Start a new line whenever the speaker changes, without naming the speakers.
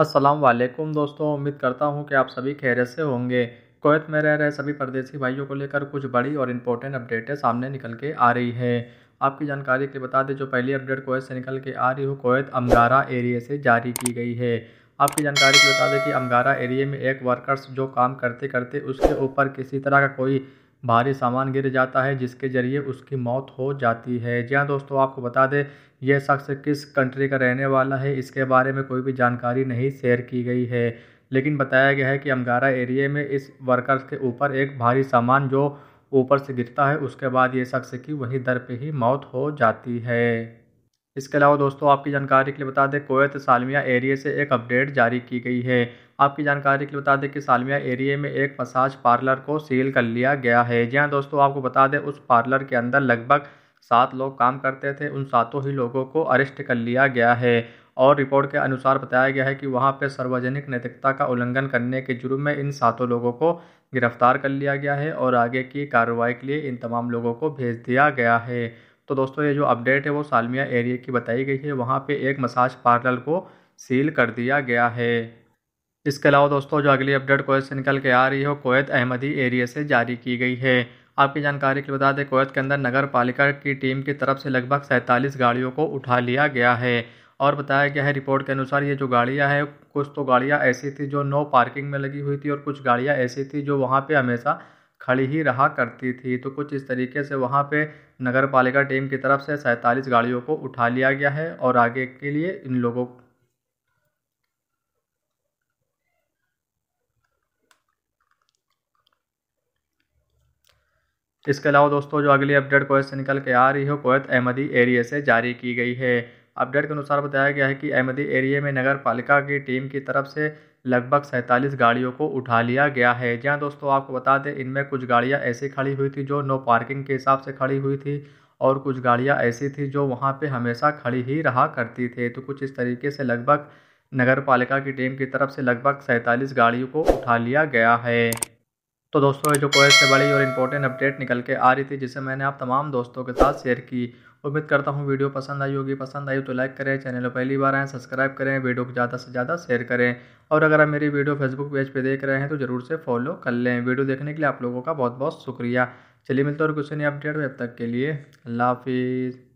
अस्सलाम वालेकुम दोस्तों उम्मीद करता हूँ कि आप सभी खैरियत से होंगे कोवैत में रह रहे सभी परदेसी भाइयों को लेकर कुछ बड़ी और इम्पोर्टेंट अपडेटें सामने निकल के आ रही है आपकी जानकारी के लिए बता दें जो पहली अपडेट कोवैत से निकल के आ रही हो कोवैत अमगारा एरिए से जारी की गई है आपकी जानकारी के लिए बता दें कि अमगारा एरिए में एक वर्कर्स जो काम करते करते उसके ऊपर किसी तरह का कोई भारी सामान गिर जाता है जिसके ज़रिए उसकी मौत हो जाती है जी हाँ दोस्तों आपको बता दें यह शख्स किस कंट्री का रहने वाला है इसके बारे में कोई भी जानकारी नहीं शेयर की गई है लेकिन बताया गया है कि अमगारा एरिए में इस वर्कर्स के ऊपर एक भारी सामान जो ऊपर से गिरता है उसके बाद ये शख्स की वही दर पे ही मौत हो जाती है इसके अलावा दोस्तों आपकी जानकारी के लिए बता दें कोयत सालमिया एरिए से एक अपडेट जारी की गई है आपकी जानकारी के लिए बता दें कि सालमिया एरिए में एक मसाज पार्लर को सील कर लिया गया है जी हाँ दोस्तों आपको बता दें उस पार्लर के अंदर लगभग सात लोग काम करते थे उन सातों ही लोगों को अरेस्ट कर लिया गया है और रिपोर्ट के अनुसार बताया गया है कि वहां पर सार्वजनिक नैतिकता का उल्लंघन करने के जुर्म में इन सातों लोगों को गिरफ्तार कर लिया गया है और आगे की कार्रवाई के लिए इन तमाम लोगों को भेज दिया गया है तो दोस्तों ये जो अपडेट है वो सालमिया एरिए की बताई गई है वहाँ पर एक मसाज पार्लर को सील कर दिया गया है इसके अलावा दोस्तों जो अगली अपडेट कोयत से निकल के आ रही है कोयत अहमदी एरिया से जारी की गई है आपकी जानकारी के लिए बता दें कोयत के अंदर नगर पालिका की टीम की तरफ से लगभग सैंतालीस गाड़ियों को उठा लिया गया है और बताया गया है रिपोर्ट के अनुसार ये जो गाड़ियाँ हैं कुछ तो गाड़ियाँ ऐसी थी जो नो पार्किंग में लगी हुई थी और कुछ गाड़ियाँ ऐसी थी जो वहाँ पर हमेशा खड़ी ही रहा करती थी तो कुछ इस तरीके से वहाँ पे नगर पालिका टीम की तरफ से सैंतालीस गाड़ियों को उठा लिया गया है और आगे के लिए इन लोगों इसके अलावा दोस्तों जो अगली अपडेट कोयत से निकल के आ रही हो कोयत अहमदी एरिया से जारी की गई है अपडेट के अनुसार बताया गया है कि अहमदी एरिया में नगर पालिका की टीम की तरफ से लगभग सैंतालीस गाड़ियों को उठा लिया गया है जहाँ दोस्तों आपको बता दें इनमें कुछ गाड़ियाँ ऐसी खड़ी हुई थी जो नो पार्किंग के हिसाब से खड़ी हुई थी और कुछ गाड़ियाँ ऐसी थी जो वहाँ पे हमेशा खड़ी ही रहा करती थे तो कुछ इस तरीके से लगभग नगर पालिका की टीम की तरफ से लगभग सैंतालीस गाड़ियों को उठा लिया गया है तो दोस्तों ये जो कोई से बड़ी और इम्पोर्टेंट अपडेट निकल के आ रही थी जिसे मैंने आप तमाम दोस्तों के साथ शेयर की उम्मीद करता हूँ वीडियो पसंद आई होगी पसंद आई तो लाइक करें चैनल पर पहली बार आएँ सब्सक्राइब करें वीडियो को ज़्यादा से ज़्यादा शेयर करें और अगर आप मेरी वीडियो फेसबुक पेज पर देख रहे हैं तो ज़रूर से फॉलो कर लें वीडियो देखने के लिए आप लोगों का बहुत बहुत शुक्रिया चलिए मिलते और कुछ नहीं अपडेट में अब तक के लिए अल्लाह हाफिज़